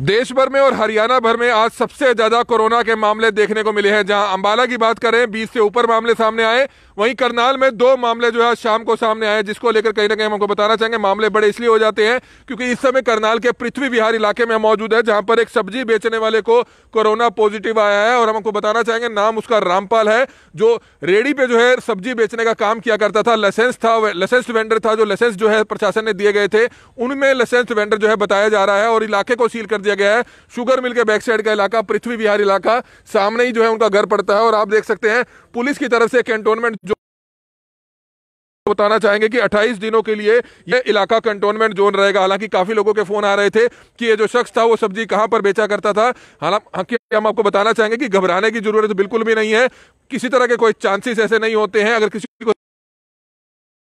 देश भर में और हरियाणा भर में आज सबसे ज्यादा कोरोना के मामले देखने को मिले हैं जहां अंबाला की बात करें 20 से ऊपर मामले सामने आए वहीं करनाल में दो मामले जो है शाम को सामने आए जिसको लेकर कहीं ना कहीं हमको बताना चाहेंगे मामले बड़े इसलिए हो जाते हैं क्योंकि इस समय करनाल के पृथ्वी विहार इलाके में मौजूद है जहां पर एक सब्जी बेचने वाले को कोरोना पॉजिटिव आया है और हमको बताना चाहेंगे नाम उसका रामपाल है जो रेडी पे जो है सब्जी बेचने का काम किया करता था लाइसेंस था लाइसेंस वेंडर था जो लाइसेंस जो है प्रशासन ने दिए गए थे उनमें लाइसेंस वेंडर जो है बताया जा रहा है और इलाके को सील कर दिया गया है शुगर मिल के बैक साइड का इलाका पृथ्वी विहार इलाका सामने ही जो है उनका घर पड़ता है और आप देख सकते हैं पुलिस की तरफ से कैंटोनमेंट जो बताना चाहेंगे कि 28 दिनों के लिए यह इलाका कंटोनमेंट जोन रहेगा हालांकि काफी लोगों के फोन आ रहे थे कि ये जो शख्स था वो सब्जी कहां पर बेचा करता था हालांकि हम आपको बताना चाहेंगे कि घबराने की जरूरत बिल्कुल भी नहीं है किसी तरह के कोई चांसेस ऐसे नहीं होते हैं अगर किसी को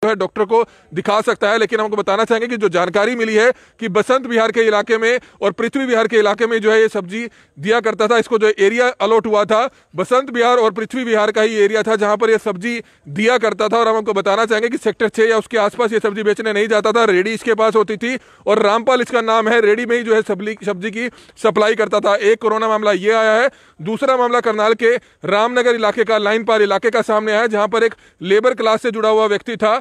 है डॉक्टर को दिखा सकता है लेकिन हमको बताना चाहेंगे कि जो जानकारी मिली है कि बसंत बिहार के इलाके में और पृथ्वी बिहार के इलाके में जो है ये सब्जी दिया करता था इसको जो एरिया अलॉट हुआ था बसंत बिहार और पृथ्वी बिहार का ही एरिया था जहां पर ये सब्जी दिया करता था और हम हमको बताना चाहेंगे कि सेक्टर छह या उसके आसपास ये सब्जी बेचने नहीं जाता था रेडी इसके पास होती थी और रामपाल इसका नाम है रेडी में ही जो है सब्जी की सप्लाई करता था एक कोरोना मामला ये आया है दूसरा मामला करनाल के रामनगर इलाके का लाइन पार इलाके का सामने आया जहां पर एक लेबर क्लास से जुड़ा हुआ व्यक्ति था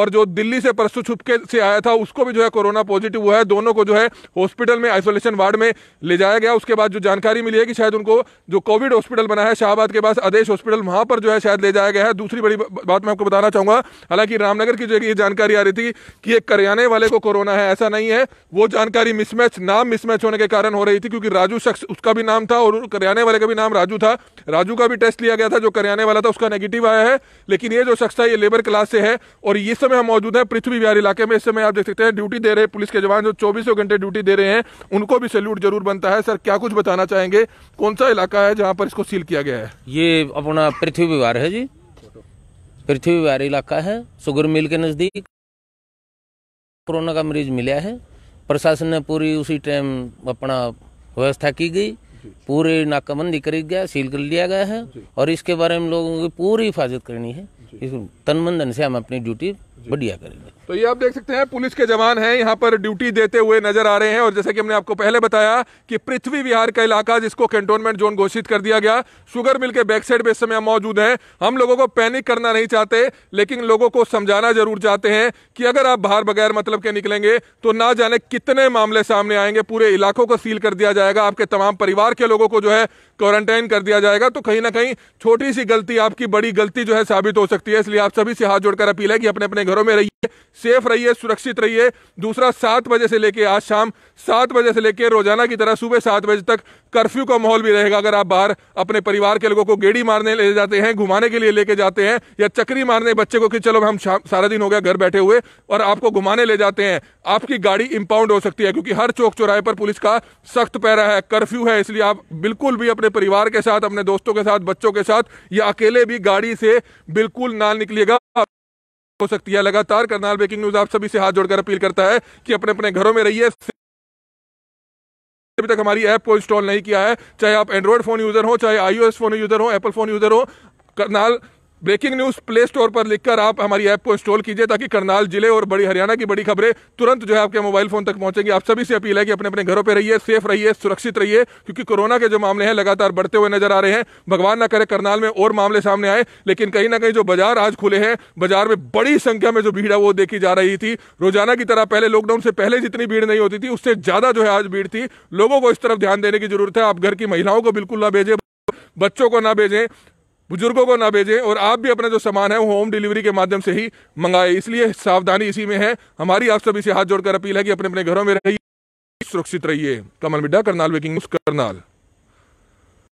और जो दिल्ली से परसों छुपके से आया था उसको भी जो है कोरोना पॉजिटिव हुआ है दोनों को जो है हॉस्पिटल में आइसोलेशन वार्ड में ले जाया गया उसके बाद जो जानकारी मिली है कि शायद उनको जो कोविड हॉस्पिटल बना है शाहबाद के पास आदेश हॉस्पिटल वहां पर जो है शायद ले जाया गया है दूसरी बड़ी बात मैं आपको बताना चाहूंगा हालांकि रामनगर की जो ये जानकारी आ रही थी कि एक करियाने वाले को कोरोना है ऐसा नहीं है वो जानकारी मिसमैच नाम मिसमैच होने के कारण हो रही थी क्योंकि राजू शख्स उसका भी नाम था और करियाने वाले का भी नाम राजू था राजू का भी टेस्ट लिया गया था जो करियाने वाला था उसका नेगेटिव आया है लेकिन ये जो शख्स था ये लेबर क्लास से है और इस समय हम मौजूद हैं पृथ्वी विहार इलाके में इस समय आप देख सकते हैं ड्यूटी दे रहे पुलिस के जवान जो चौबीसों घंटे ड्यूटी दे रहे हैं उनको भी सैल्यूट जरूर बनता है सर क्या कुछ बताना चाहेंगे कौन सा इलाका है जहाँ पर इसको सील किया गया है ये अपना पृथ्वी विहार है जी पृथ्वी विहार इलाका है सुगर मिल के नज़दीक कोरोना का मरीज मिला है प्रशासन ने पूरी उसी टाइम अपना व्यवस्था की गई पूरे नाकाबंदी करी गया सील कर लिया गया है और इसके बारे में लोगों की पूरी हिफाजत करनी है तन से हम अपनी ड्यूटी बढ़िया करेंगे तो ये आप देख सकते हैं पुलिस के जवान हैं यहाँ पर ड्यूटी देते हुए नजर आ रहे हैं और जैसे कि हमने आपको पहले बताया कि पृथ्वी विहार का इलाका जिसको कंटोनमेंट जोन घोषित कर दिया गया शुगर मिल के बैक साइड पे इस समय हम मौजूद हैं हम लोगों को पैनिक करना नहीं चाहते लेकिन लोगों को समझाना जरूर चाहते हैं कि अगर आप बाहर बगैर मतलब के निकलेंगे तो ना जाने कितने मामले सामने आएंगे पूरे इलाकों को सील कर दिया जाएगा आपके तमाम परिवार के लोगों को जो है क्वारंटाइन कर दिया जाएगा तो कहीं ना कहीं छोटी सी गलती आपकी बड़ी गलती जो है साबित हो सकती है इसलिए आप सभी से हाथ जोड़कर अपील है कि अपने अपने घरों में रहिए सेफ रहिए सुरक्षित रहिए दूसरा सात बजे से लेकर आज शाम सात बजे से लेकर रोजाना की तरह सुबह सात बजे तक कर्फ्यू का माहौल भी रहेगा अगर आप बाहर अपने परिवार के लोगों को गेड़ी मारने ले जाते हैं घुमाने के लिए लेके जाते हैं या चक्री मारने बच्चे को कि चलो हम सारा दिन हो गया घर बैठे हुए और आपको घुमाने ले जाते हैं आपकी गाड़ी इंपाउंड हो सकती है क्योंकि हर चौक चौराहे पर पुलिस का सख्त पैरा है कर्फ्यू है इसलिए आप बिल्कुल भी अपने परिवार के साथ अपने दोस्तों के साथ बच्चों के साथ या अकेले भी गाड़ी से बिल्कुल ना निकलिएगा हो सकती है लगातार करनाल ब्रेकिंग न्यूज आप सभी से हाथ जोड़कर अपील करता है कि अपने अपने घरों में रहिए अभी तक हमारी ऐप को इंस्टॉल नहीं किया है चाहे आप एंड्रॉइड फोन यूजर हो चाहे आईओएस फोन यूजर हो एप्पल फोन यूजर हो Karnal breaking news play store पर लिखकर आप हमारी ऐप को इंस्टॉल कीजिए ताकि करनाल जिले और बड़ी हरियाणा की बड़ी खबरें तुरंत जो है आपके मोबाइल फोन तक पहुंचेगी आप सभी से अपील है कि अपने अपने घरों पर रहिए सेफ रहिए सुरक्षित रहिए क्योंकि कोरोना के जो मामले हैं लगातार बढ़ते हुए नजर आ रहे हैं भगवान ना करे करनाल में और मामले सामने आए लेकिन कहीं ना कहीं जो बाजार आज खुले हैं बाजार में बड़ी संख्या में जो भीड़ है वो देखी जा रही थी रोजाना की तरह पहले लॉकडाउन से पहले जितनी भीड़ नहीं होती थी उससे ज्यादा जो है आज भीड़ थी लोगों को इस तरफ ध्यान देने की जरूरत है आप घर की महिलाओं को बिल्कुल ना भेजें बच्चों को ना भेजें बुजुर्गों को ना भेजें और आप भी अपना जो सामान है वो होम डिलीवरी के माध्यम से ही मंगाएं इसलिए सावधानी इसी में है हमारी आप सभी से हाथ जोड़कर अपील है कि अपने अपने घरों में रहिए सुरक्षित रहिए कमल मिड्डा करनाल वेकिंग करनाल